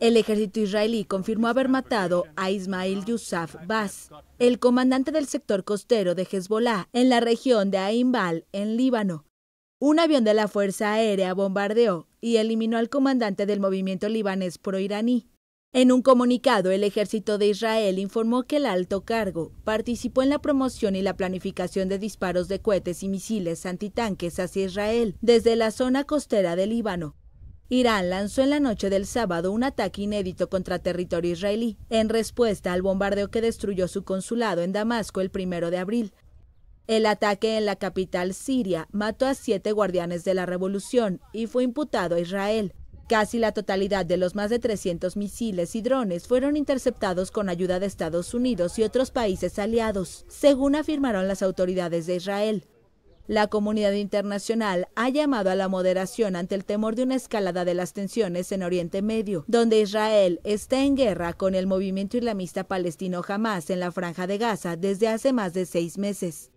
El ejército israelí confirmó haber matado a Ismail Youssef Bas, el comandante del sector costero de Hezbollah en la región de Bal, en Líbano. Un avión de la Fuerza Aérea bombardeó y eliminó al comandante del movimiento libanés pro En un comunicado, el ejército de Israel informó que el alto cargo participó en la promoción y la planificación de disparos de cohetes y misiles antitanques hacia Israel desde la zona costera de Líbano, Irán lanzó en la noche del sábado un ataque inédito contra territorio israelí, en respuesta al bombardeo que destruyó su consulado en Damasco el primero de abril. El ataque en la capital siria mató a siete guardianes de la revolución y fue imputado a Israel. Casi la totalidad de los más de 300 misiles y drones fueron interceptados con ayuda de Estados Unidos y otros países aliados, según afirmaron las autoridades de Israel. La comunidad internacional ha llamado a la moderación ante el temor de una escalada de las tensiones en Oriente Medio, donde Israel está en guerra con el movimiento islamista palestino Hamas en la franja de Gaza desde hace más de seis meses.